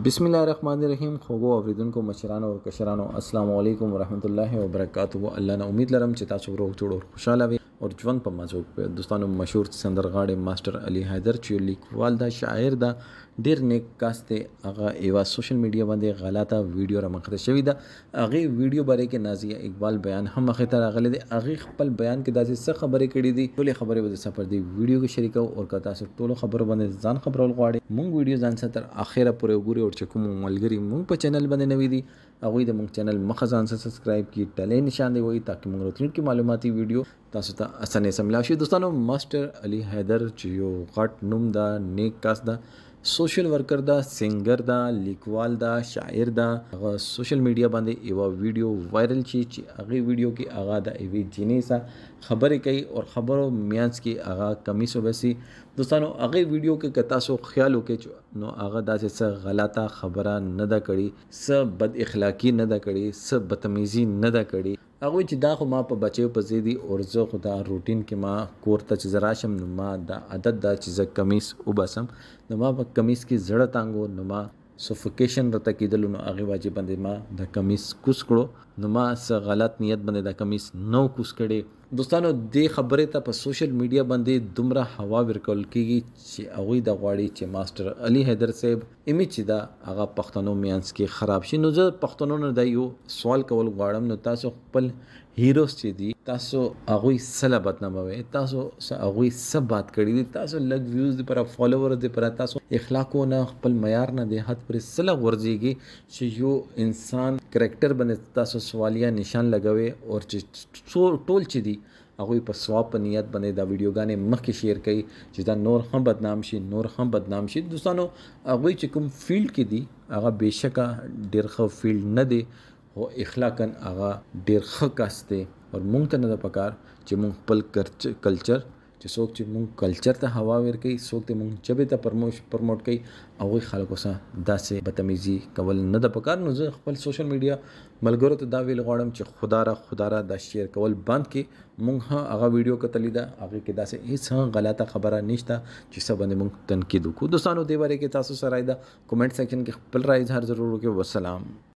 بسم الله الرحمن الرحیم خوګو اوریدونکو مشرانو او کشرانو السلام علیکم ورحمت الله وبرکاتهو الله نه امید لرم چې تاسو ورو جوړ خوشاله وي او ژوند په مازوګ په دوستانو مشهور سندرغاړي ماستر علي حیدر چې لیکوال دا شاعر دا ډیر نیک کاست دی هغه ایوا سوشل میډیا باندې غلاته ویډیو را مخته شوی دا هغه ویډیو باره کې نازیه اقبال بیان هم مخه ته راغلی دی هغه خپل بیان کې داسې څه خبرې کړې دي ټول خبرې به سفر دی ویډیو کې شریکو او که تاسو ټول خبرو باندې ځان خبرول غواړئ مونږ ویډیو ځان سره تر اخره پورې وګورئ او چې کوم ملګری مونږ په چینل باندې نوي دي هغه د مونږ چینل مخه ځان سره سبسکرایب کی ټلې نشان دی وای ترڅو مونږ راتلونکي معلوماتي ویډیو تاسو ته اسانه سملا شي دوستانو ماستر علي حیدر چې یو غټ نوم دا نیک کاس دا سوشل ورکر دا سنگر دا لیکوال دا شاعر دا هغه سوشل میډیا باندې یو ویډیو وایرل شي چې هغه ویډیو کې هغه دا ایوی جینې سا خبرې کوي او خبرو میانس کې هغه کمی سو بسي دوستانو هغه ویډیو کې که تاسو خیال وکړي نو هغه داسې څه غلطه خبره نه ده کړې څه بد اخلاقی نه ده کړې څه بدتمیزي نه ده کړې هغه چې دا خو ما په بچیو په زیدي اورزه خو دا روټین کې ما کور ته چې زراشم نو ما دا عادت دا چې زه کمیس وباسم نو ما په کمیس کې زړه تانګو نو ما سفوکیشن راته کېدل نو هغه واجب باندې ما د کمیس کوس کړو نو ما څه غلط نیت باندې دا کمیس نو کوس کړي دوستانو دې خبره ته په سوشل میډیا باندې دومره هوا ورکول کیږي چې هغه د غواړي چې ماستر علي حیدر صاحب ایمیج دا هغه پښتنو میانس کې خراب شي نو زه پښتنو نه دا یو سوال کول غواړم نو تاسو خپل هیروز چې دي تاسو هغه سره بدناموي تاسو هغه سب بات کړی دي تاسو لګ ویوز پر فالوور دي پر تاسو اخلاقونه خپل معیار نه دي حد پر سره ورځيږي چې یو انسان کریکٹر باندې تاسو سوالیا نشان لګوي او چې ټول چې دي هغه په ثواب په نیت باندې دا ویډیوګانې مخکې شیر کړي چې دا نور هم بدنام شي نور هم بدنام شي دوستانو هغه چې کوم فیلډ کې دي هغه بهشکه ډیر ښه فیلډ نه دی او اخلاقاً هغه ډیر ښه کاست دی او مونږ ته نه پکار چې مونږ خپل کلچر چې څوک چې مونږ کلچر ته هوا ورکړي څوک ته مونږ جبه ته پرموش پرموټ کړي او غي خلکو سره داسې بدتمیزي کول نه د پکار نو زه خپل سوشل میډیا ملګرو ته دا ویل غواړم چې خدا را خدا را دا شیر کول بند کې مونږ هغه ویډیو کتلی دا هغه کې داسې هیڅ هم غلطه خبره نشته چې څه باندې مونږ تنقید وکړو دوستانو دې باره کې تاسو سره دا کمنټ سیکشن کې خپل رائے اظهار ضرور وکړئ والسلام